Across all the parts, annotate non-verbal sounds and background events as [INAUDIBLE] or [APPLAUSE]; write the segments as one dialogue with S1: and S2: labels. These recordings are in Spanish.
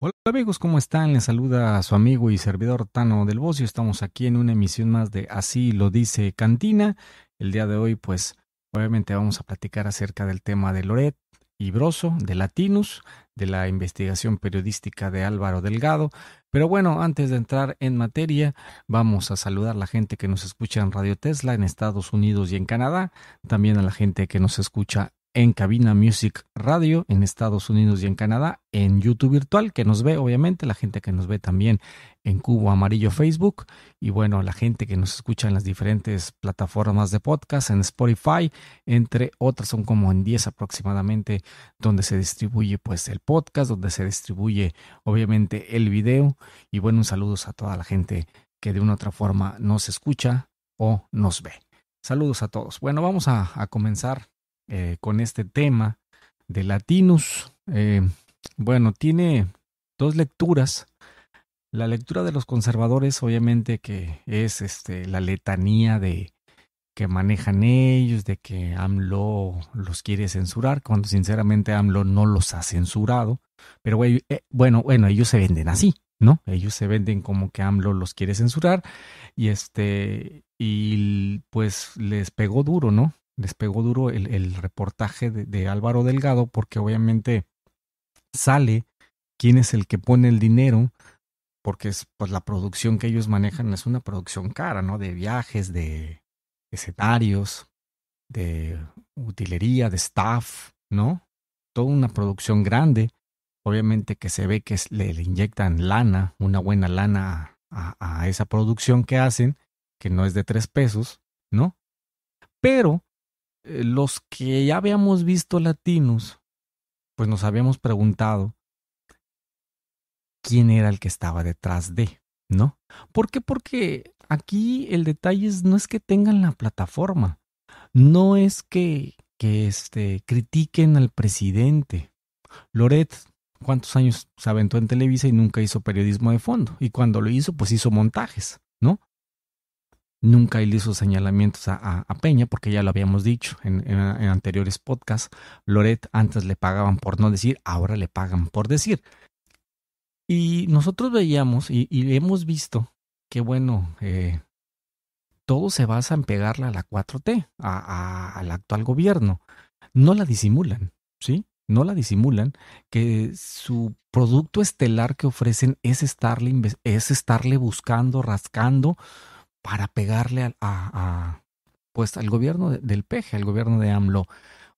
S1: Hola amigos, ¿cómo están? Les saluda su amigo y servidor Tano del Bocio. Estamos aquí en una emisión más de Así lo dice Cantina. El día de hoy, pues, obviamente vamos a platicar acerca del tema de Loret y Broso, de Latinus, de la investigación periodística de Álvaro Delgado. Pero bueno, antes de entrar en materia, vamos a saludar a la gente que nos escucha en Radio Tesla en Estados Unidos y en Canadá, también a la gente que nos escucha en Cabina Music Radio en Estados Unidos y en Canadá, en YouTube Virtual, que nos ve obviamente, la gente que nos ve también en Cubo Amarillo Facebook y bueno, la gente que nos escucha en las diferentes plataformas de podcast, en Spotify, entre otras, son como en 10 aproximadamente, donde se distribuye pues el podcast, donde se distribuye obviamente el video y bueno, un saludos a toda la gente que de una u otra forma nos escucha o nos ve. Saludos a todos. Bueno, vamos a comenzar eh, con este tema de latinos eh, bueno, tiene dos lecturas. La lectura de los conservadores, obviamente, que es este, la letanía de que manejan ellos, de que AMLO los quiere censurar, cuando sinceramente AMLO no los ha censurado. Pero eh, bueno, bueno, ellos se venden así, ¿no? Ellos se venden como que AMLO los quiere censurar y este y pues les pegó duro, ¿no? les pegó duro el, reportaje de, Álvaro Delgado porque obviamente sale quién es el que pone el dinero, porque es, pues, la producción que ellos manejan es una producción cara, ¿no? De viajes, de escenarios, de utilería, de staff, ¿no? Toda una producción grande, obviamente que se ve que le, inyectan lana, una buena lana a esa producción que hacen, que no es de tres pesos, ¿no? Pero eh, los que ya habíamos visto latinos, pues nos habíamos preguntado quién era el que estaba detrás de, ¿no? ¿Por qué? Porque aquí el detalle es, no es que tengan la plataforma, no es que, que este, critiquen al presidente. Loret, ¿cuántos años se aventó en Televisa y nunca hizo periodismo de fondo? Y cuando lo hizo, pues hizo montajes nunca hizo señalamientos a, Peña, porque ya lo habíamos dicho en, anteriores podcasts, Loret antes le pagaban por no decir, ahora le pagan por decir. Y nosotros veíamos y, hemos visto que, bueno, eh, todo se basa en pegarla a la 4T, a, al actual gobierno. No la disimulan, ¿sí? No la disimulan, que su producto estelar que ofrecen es es estarle buscando, rascando, para pegarle al pues, gobierno del peje, al gobierno de AMLO.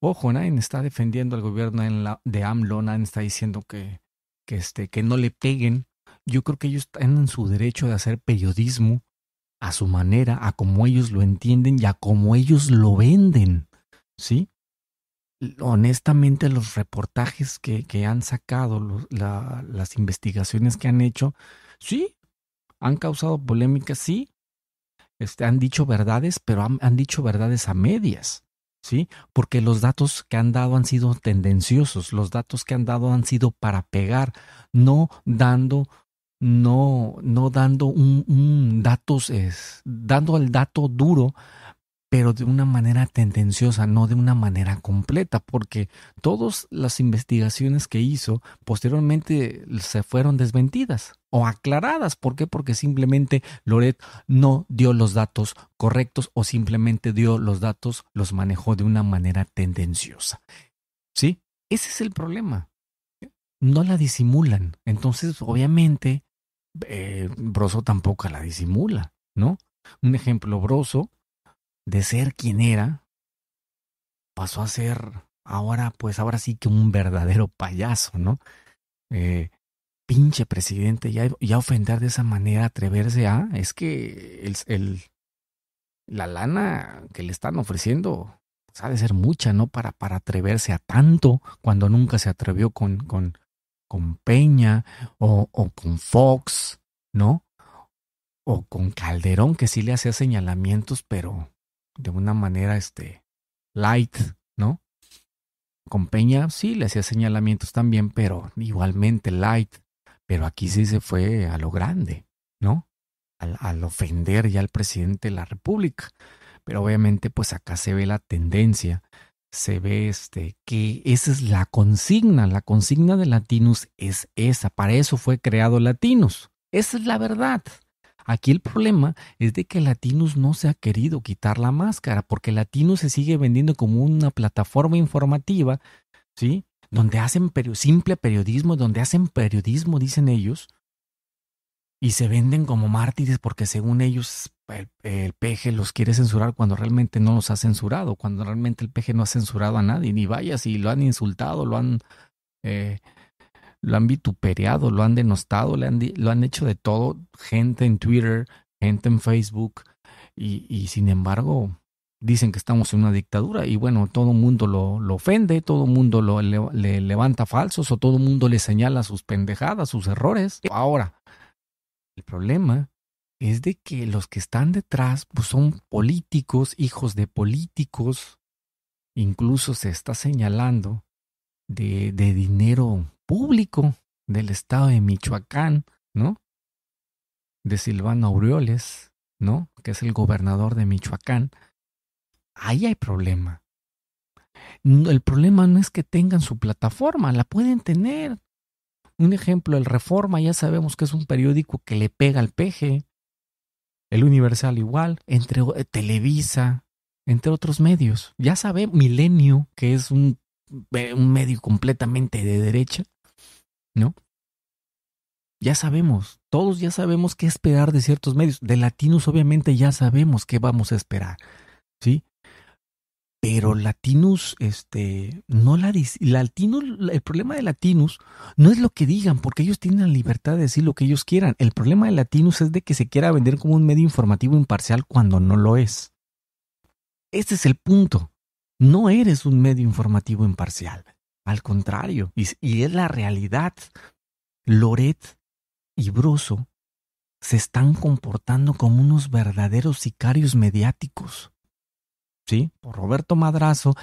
S1: Ojo, nadie está defendiendo al gobierno de AMLO, nadie está diciendo que, este, que no le peguen. Yo creo que ellos tienen su derecho de hacer periodismo a su manera, a como ellos lo entienden y a como ellos lo venden. ¿Sí? honestamente los reportajes que, han sacado, las investigaciones que han hecho, sí, han causado polémica, sí, este, han dicho verdades, pero han, dicho verdades a medias, ¿sí? Porque los datos que han dado han sido tendenciosos, los datos que han dado han sido para pegar, no dando, no, no dando un, un datos, es, dando el dato duro pero de una manera tendenciosa, no de una manera completa, porque todas las investigaciones que hizo posteriormente se fueron desmentidas o aclaradas. ¿Por qué? Porque simplemente Loret no dio los datos correctos o simplemente dio los datos, los manejó de una manera tendenciosa. ¿Sí? Ese es el problema. No la disimulan. Entonces, obviamente, eh, Broso tampoco la disimula, ¿no? Un ejemplo, Broso de ser quien era, pasó a ser ahora, pues ahora sí que un verdadero payaso, ¿no? Eh, pinche presidente, ya, ofender de esa manera, atreverse a, es que el, la lana que le están ofreciendo sabe pues, ha de ser mucha, ¿no? Para, para atreverse a tanto cuando nunca se atrevió con, con, con Peña o con Fox, ¿no? O con Calderón, que sí le hacía señalamientos, pero de una manera este, light, ¿no? Con Peña sí le hacía señalamientos también, pero igualmente light. Pero aquí sí se fue a lo grande, ¿no? Al, al ofender ya al presidente de la República. Pero obviamente pues acá se ve la tendencia, se ve este, que esa es la consigna, la consigna de Latinos es esa, para eso fue creado Latinos. Esa es la verdad, Aquí el problema es de que Latinus no se ha querido quitar la máscara, porque Latinus se sigue vendiendo como una plataforma informativa, ¿sí? Donde hacen simple periodismo, donde hacen periodismo, dicen ellos, y se venden como mártires porque según ellos el, peje los quiere censurar cuando realmente no los ha censurado, cuando realmente el peje no ha censurado a nadie, ni vaya si lo han insultado, lo han... Eh, lo han vituperado, lo han denostado, lo han hecho de todo, gente en Twitter, gente en Facebook, y, sin embargo dicen que estamos en una dictadura y bueno, todo el mundo lo, ofende, todo el mundo le, levanta falsos o todo el mundo le señala sus pendejadas, sus errores. Ahora, el problema es de que los que están detrás pues, son políticos, hijos de políticos, incluso se está señalando de dinero público del estado de Michoacán, ¿no? De Silvano Aureoles, ¿no? Que es el gobernador de Michoacán. Ahí hay problema. El problema no es que tengan su plataforma, la pueden tener. Un ejemplo, el Reforma, ya sabemos que es un periódico que le pega al peje. El Universal igual, entre eh, Televisa, entre otros medios. Ya sabe Milenio, que es un eh, medio completamente de derecha, ¿no? Ya sabemos, todos ya sabemos qué esperar de ciertos medios. De Latinus, obviamente ya sabemos qué vamos a esperar, ¿sí? Pero Latinus, este, no la Latinus, el problema de Latinus no es lo que digan, porque ellos tienen la libertad de decir lo que ellos quieran. El problema de Latinus es de que se quiera vender como un medio informativo imparcial cuando no lo es. Este es el punto. No eres un medio informativo imparcial. Al contrario, y, es la realidad. Loret y Broso se están comportando como unos verdaderos sicarios mediáticos. ¿Sí? Por Roberto Madrazo.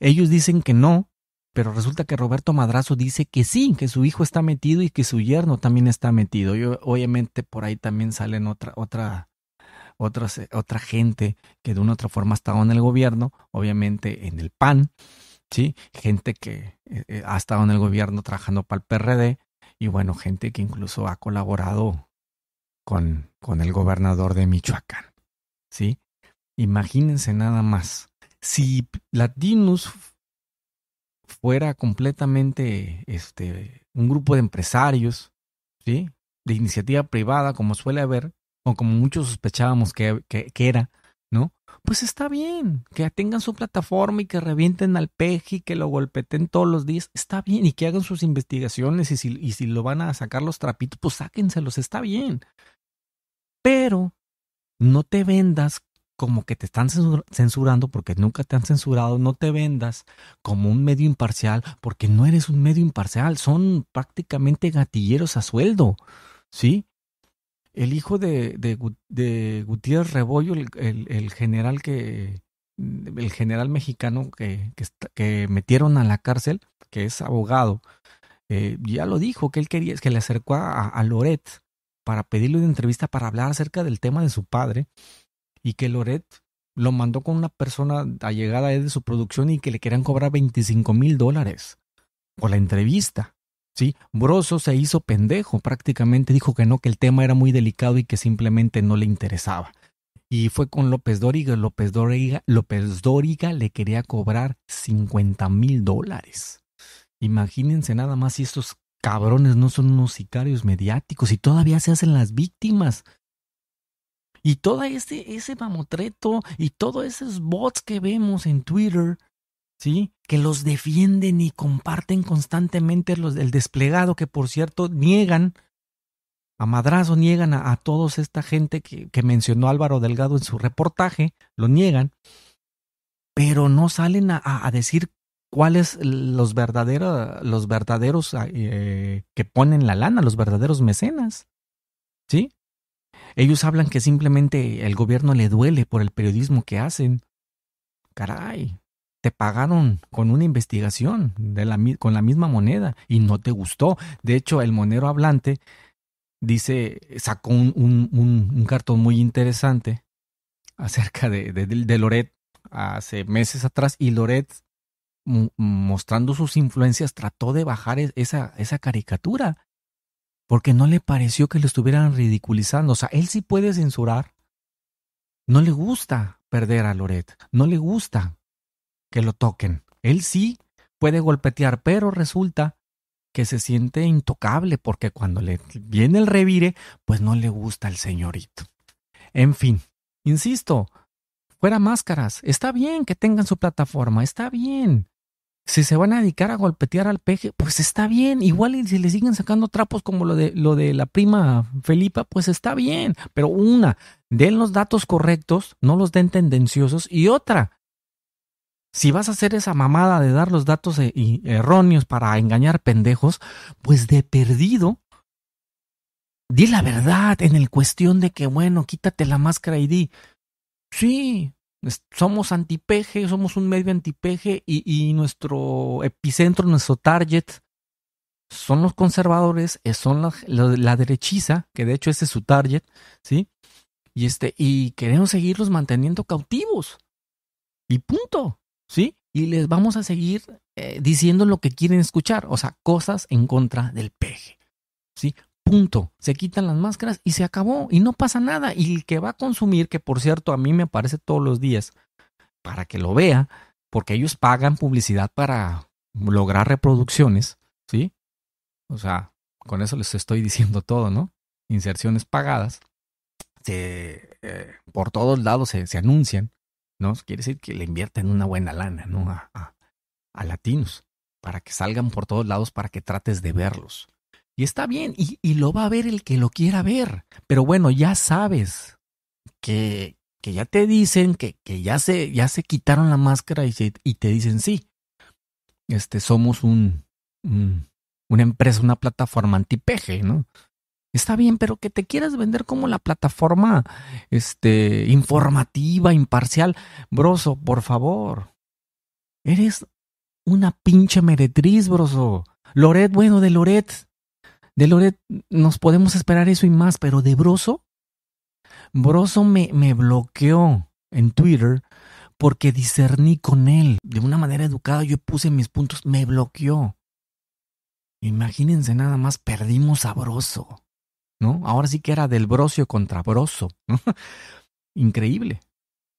S1: Ellos dicen que no, pero resulta que Roberto Madrazo dice que sí, que su hijo está metido y que su yerno también está metido. obviamente por ahí también salen otra, otra, eh, otra gente que de una u otra forma ha estado en el gobierno, obviamente en el PAN, ¿sí? Gente que eh, eh, ha estado en el gobierno trabajando para el PRD y bueno, gente que incluso ha colaborado con, con el gobernador de Michoacán, ¿sí? Imagínense nada más, si Latinus fuera completamente este, un grupo de empresarios, ¿sí? De iniciativa privada, como suele haber, o como muchos sospechábamos que era, pues está bien, que tengan su plataforma y que revienten al peje y que lo golpeten todos los días, está bien, y que hagan sus investigaciones y si, y si lo van a sacar los trapitos, pues sáquenselos, está bien. Pero no te vendas como que te están censurando porque nunca te han censurado, no te vendas como un medio imparcial porque no eres un medio imparcial, son prácticamente gatilleros a sueldo, ¿sí? el hijo de, Gutiérrez Rebollo, el, general que mm, el general mexicano que, metieron a la cárcel, que es abogado, eh, ya lo dijo que él quería, que le acercó a, Loret para pedirle una entrevista para hablar acerca del tema de su padre y que Loret lo mandó con una persona allegada de su producción y que le querían cobrar 25 mil dólares por la entrevista. ¿sí? Broso se hizo pendejo, prácticamente dijo que no, que el tema era muy delicado y que simplemente no le interesaba. Y fue con López Dóriga. López Dóriga, López Dóriga le quería cobrar 50 mil dólares. Imagínense nada más si estos cabrones no son unos sicarios mediáticos y todavía se hacen las víctimas. Y todo ese, ese mamotreto y todos esos bots que vemos en Twitter ¿sí? Que los defienden y comparten constantemente los, el desplegado, que por cierto niegan, a madrazo niegan a, todos toda esta gente que, mencionó Álvaro Delgado en su reportaje, lo niegan, pero no salen a, decir cuáles los, verdaderos, los verdaderos eh, que ponen la lana, los verdaderos mecenas, ¿sí? Ellos hablan que simplemente el gobierno le duele por el periodismo que hacen. Caray, te pagaron con una investigación de con la misma moneda y no te gustó. De hecho, el monero hablante dice, sacó un, un, cartón muy interesante acerca de, de, Loret hace meses atrás y Loret mostrando sus influencias trató de bajar esa, esa caricatura porque no le pareció que lo estuvieran ridiculizando. O sea, él sí puede censurar. No le gusta perder a Loret, no le gusta que lo toquen. Él sí puede golpetear, pero resulta que se siente intocable porque cuando le viene el revire, pues no le gusta el señorito. En fin, insisto, fuera máscaras, está bien que tengan su plataforma, está bien. Si se van a dedicar a golpetear al peje, pues está bien. Igual y si le siguen sacando trapos como lo de, lo de la prima Felipa, pues está bien. Pero una, den los datos correctos, no los den tendenciosos. Y otra, si vas a hacer esa mamada de dar los datos eh, erróneos para engañar pendejos, pues de perdido, di la verdad en el cuestión de que, bueno, quítate la máscara y di, sí, somos antipeje, somos un medio antipeje y, y nuestro epicentro, nuestro target son los conservadores, eh, son la, la, derechiza, que de hecho ese es su target, ¿sí? Y, este, y queremos seguirlos manteniendo cautivos. Y punto. ¿sí? Y les vamos a seguir eh, diciendo lo que quieren escuchar, o sea, cosas en contra del peje, ¿sí? Punto. Se quitan las máscaras y se acabó y no pasa nada. Y el que va a consumir, que por cierto a mí me aparece todos los días, para que lo vea, porque ellos pagan publicidad para lograr reproducciones, ¿sí? O sea, con eso les estoy diciendo todo, ¿no? Inserciones pagadas. Eh, por todos lados se anuncian. ¿no? Quiere decir que le invierten una buena lana, ¿no? A, a, a, latinos, para que salgan por todos lados, para que trates de verlos. Y está bien, y, y lo va a ver el que lo quiera ver. Pero bueno, ya sabes que, que ya te dicen que, que, ya, se, ya se quitaron la máscara y, y te dicen sí. Este, somos un, un, una empresa, una plataforma antipeje, ¿no? Está bien, pero que te quieras vender como la plataforma este, informativa, imparcial. Broso, por favor. Eres una pinche meretriz, broso. Loret, bueno, de Loret. De Loret nos podemos esperar eso y más, pero de Broso. Broso me, me bloqueó en Twitter porque discerní con él. De una manera educada yo puse mis puntos, me bloqueó. Imagínense nada más, perdimos a Broso. ¿no? Ahora sí que era del brocio contra broso, [LAUGHS] Increíble.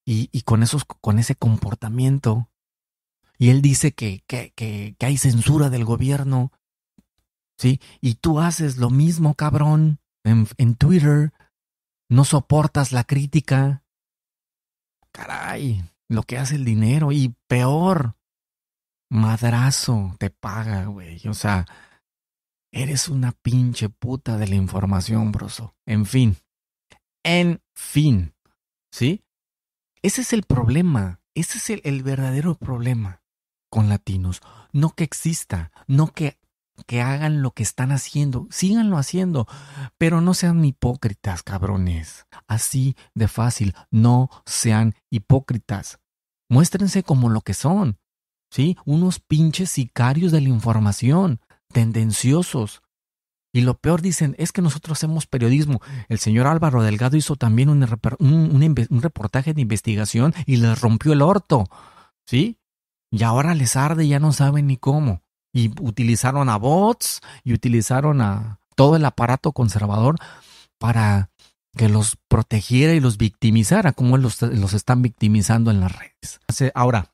S1: Y, y, con, esos, con ese comportamiento. Y él dice que, que, que, que hay censura del gobierno, ¿sí? Y tú haces lo mismo, cabrón, en, en Twitter. No soportas la crítica. Caray, lo que hace el dinero. Y peor, madrazo te paga, güey. O sea, Eres una pinche puta de la información, broso. En fin. En fin. ¿Sí? Ese es el problema. Ese es el, verdadero problema con latinos. No que exista, no que, que hagan lo que están haciendo, síganlo haciendo, pero no sean hipócritas, cabrones. Así de fácil, no sean hipócritas. Muéstrense como lo que son, ¿sí? Unos pinches sicarios de la información tendenciosos. Y lo peor dicen es que nosotros hacemos periodismo. El señor Álvaro Delgado hizo también un, reportaje de investigación y les rompió el orto. ¿Sí? Y ahora les arde, ya no saben ni cómo. Y utilizaron a bots y utilizaron a todo el aparato conservador para que los protegiera y los victimizara, como los, los están victimizando en las redes. Ahora,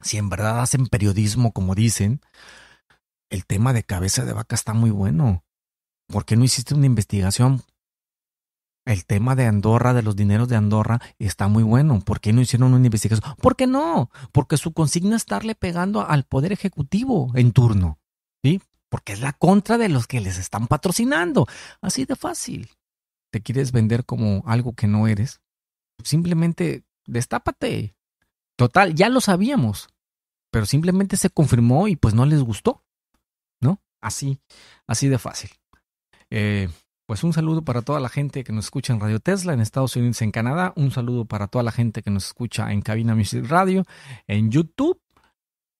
S1: si en verdad hacen periodismo como dicen, el tema de cabeza de vaca está muy bueno. ¿Por qué no hiciste una investigación? El tema de Andorra, de los dineros de Andorra, está muy bueno. ¿Por qué no hicieron una investigación? ¿Por qué no? Porque su consigna es estarle pegando al Poder Ejecutivo en turno. ¿Sí? Porque es la contra de los que les están patrocinando. Así de fácil. ¿Te quieres vender como algo que no eres? Simplemente destápate. Total, ya lo sabíamos. Pero simplemente se confirmó y pues no les gustó. Así, así de fácil. Eh, pues un saludo para toda la gente que nos escucha en Radio Tesla, en Estados Unidos, en Canadá. Un saludo para toda la gente que nos escucha en Cabina Music Radio, en YouTube,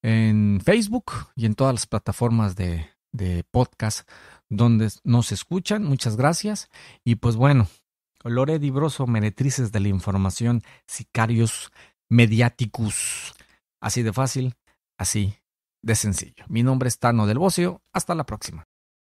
S1: en Facebook y en todas las plataformas de, podcast donde nos escuchan. Muchas gracias. Y pues bueno, Lore Dibroso, meretrices de la información, sicarios mediáticos. Así de fácil, así de sencillo. Mi nombre es Tano del Bocio. Hasta la próxima.